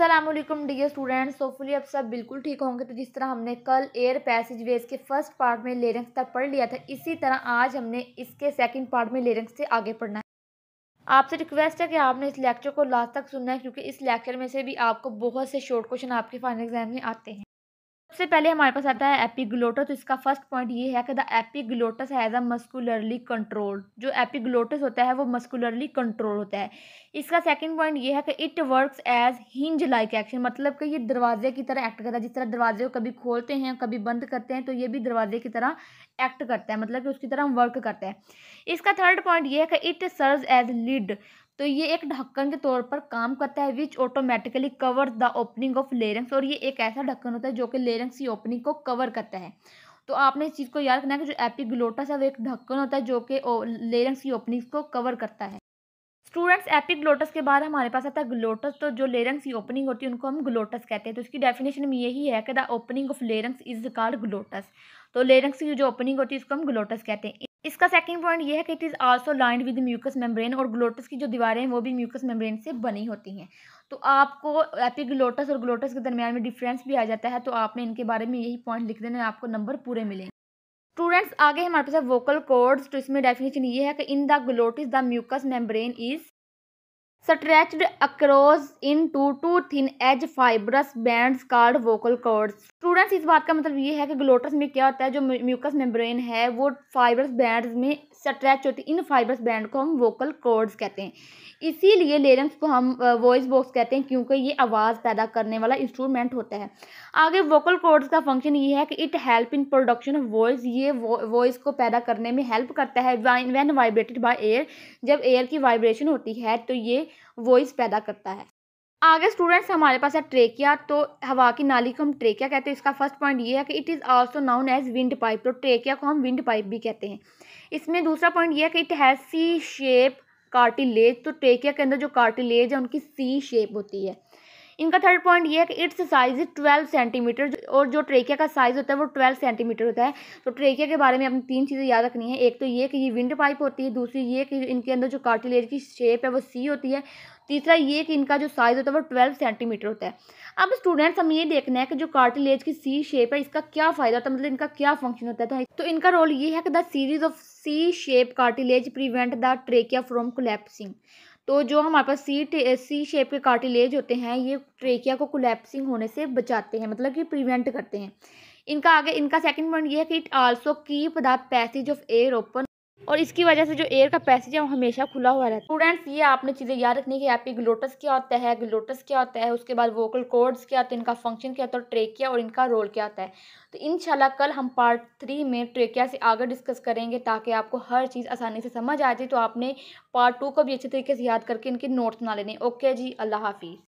Aslam dear students hopefully अब सब बिल्कुल ठीक होंगे तो जिस तरह हमने कल एयर पैसेज वेज के फर्स्ट पार्ट में लेरेंक्स तक पढ़ लिया था इसी तरह आज हमने इसके सेकंड पार्ट में लेरेंक्स से आगे पढ़ना है आपसे रिक्वेस्ट है कि आपने इस लेक्चर को लास्ट तक सुनना है क्योंकि इस लेक्चर में से भी आपको बहुत से शॉर्ट क्वेश्चन आपके फाइनल एग्जाम में आते हैं सबसे पहले हमारे पास आता है एपिग्लोटस तो इसका फर्स्ट पॉइंट ये है कि the epiglottis has a muscularly control जो एपिग्लोटस होता है वो मस्कुलरली कंट्रोल होता है इसका सेकंड पॉइंट ये है कि it works as hinge like action मतलब कि ये दरवाजे की तरह एक्ट करता है जिस तरह दरवाजे को कभी खोलते हैं कभी बंद करते हैं तो ये भी दरवाजे की तरह एक्ट करता है मतलब कि उसकी तरह वर्क करता है इसका थर्ड पॉइंट ये है कि इट सर्व एज लीड तो ये एक ढक्कन के तौर पर काम करता है which automatically cover the opening of larynx और ये एक ऐसा ढक्कन होता है जो कि लेरेंस की ओपनिंग को कवर करता है तो आपने इस चीज़ को याद रखना है कि जो एपिग्लोटस है वो एक ढक्कन होता है जो कि लेरेंस की ओपनिंग को कवर करता है स्टूडेंट्स एपिग्लोटस के बाद हमारे पास आता है ग्लोटस तो जो लेरेंस की ओपनिंग होती है उनको हम ग्लोटस कहते हैं तो इसकी डेफिनेशन में यही है कि the opening of larynx is called glottis तो लेरेंस की जो ओपनिंग होती है उसको हम ग्लोटस कहते हैं इसका सेकंड पॉइंट ये है कि it is also lined with mucous membrane और ग्लोटस की जो दीवारें हैं वो भी म्यूकस मेम्ब्रेन से बनी होती हैं तो आपको एपिग्लोटस और ग्लोटस के दरमियान में डिफरेंस भी आ जाता है तो आपने इनके बारे में यही पॉइंट लिख देने आपको नंबर पूरे मिलेंगे स्टूडेंट्स आगे हमारे पास है वोकल कोड्स तो इसमें डेफिनेशन ये है कि in the glottis the mucous membrane is across into two thin as fibrous bands cord vocal cords students इस बात का मतलब ये है कि ग्लोटस में क्या होता है जो म्यूकस मेम्ब्रेन है वो फाइबरस बैंड्स में स्ट्रेच होती है इन फाइबरस बैंड को हम वोकल कॉर्ड्स कहते हैं इसीलिए लेरेंस को हम वॉइस बॉक्स कहते हैं क्योंकि ये आवाज़ पैदा करने वाला इंस्ट्रूमेंट होता है आगे वोकल कॉर्ड्स का फंक्शन ये है कि it help in production of voice ये वॉइस को पैदा करने में हेल्प करता है वैन वाइब्रेटेड बाई एयर जब एयर की वाइब्रेशन होती है तो ये वॉइस पैदा करता है आगे स्टूडेंट्स हमारे पास है ट्रेकिया तो हवा की नाली को हम ट्रेकिया कहते हैं इसका फर्स्ट पॉइंट ये है कि it is also known as wind pipe तो ट्रेकिया को हम विंड पाइप भी कहते हैं इसमें दूसरा पॉइंट ये है कि it has C shape cartilage तो ट्रेकिया के अंदर जो कार्टिलेज है उनकी सी शेप होती है इनका थर्ड पॉइंट ये है कि इट्स साइज ट्वेल्व सेंटीमीटर और जो ट्रेकिया का साइज़ होता है वो ट्वेल्व सेंटीमीटर होता है तो ट्रेकिया के बारे में अपनी तीन चीज़ें याद रखनी है एक तो ये कि ये विंड पाइप होती है दूसरी ये कि इनके अंदर जो कार्टिलेज की शेप है वो सी होती है तीसरा ये कि इनका जो साइज़ होता है वो ट्वेल्व सेंटीमीटर होता है अब स्टूडेंट्स हमें ये देखना है कि जो कार्टिलेज की सी शेप है इसका क्या फ़ायदा होता है मतलब इनका क्या फंक्शन होता है तो इनका रोल ये है कि the series of C shape cartilage prevent the trachea from collapsing तो जो हमारे पास सी सी शेप के कार्टिलेज होते हैं ये ट्रेकिया को कोलेप्सिंग होने से बचाते हैं मतलब कि प्रिवेंट करते हैं इनका आगे इनका सेकंड पॉइंट ये है कि it also keep the passage of air open और इसकी वजह से जो एयर का पैसेज है वो हमेशा खुला हुआ रहता है स्टूडेंट्स ये आपने चीज़ें याद रखनी है कि आपकी ग्लोटस क्या होता है ग्लोटस क्या होता है उसके बाद वोकल कोड्स क्या होते हैं इनका फंक्शन क्या होता है ट्रेकिया और इनका रोल क्या होता है तो इन कल हम पार्ट थ्री में ट्रेकिया से आगे डिस्कस करेंगे ताकि आपको हर चीज़ आसानी से समझ आ जाए तो आपने पार्ट टू को भी अच्छे तरीके से याद करके इनके नोट्स ना लेने ओके जी अल्लाह हाफिज़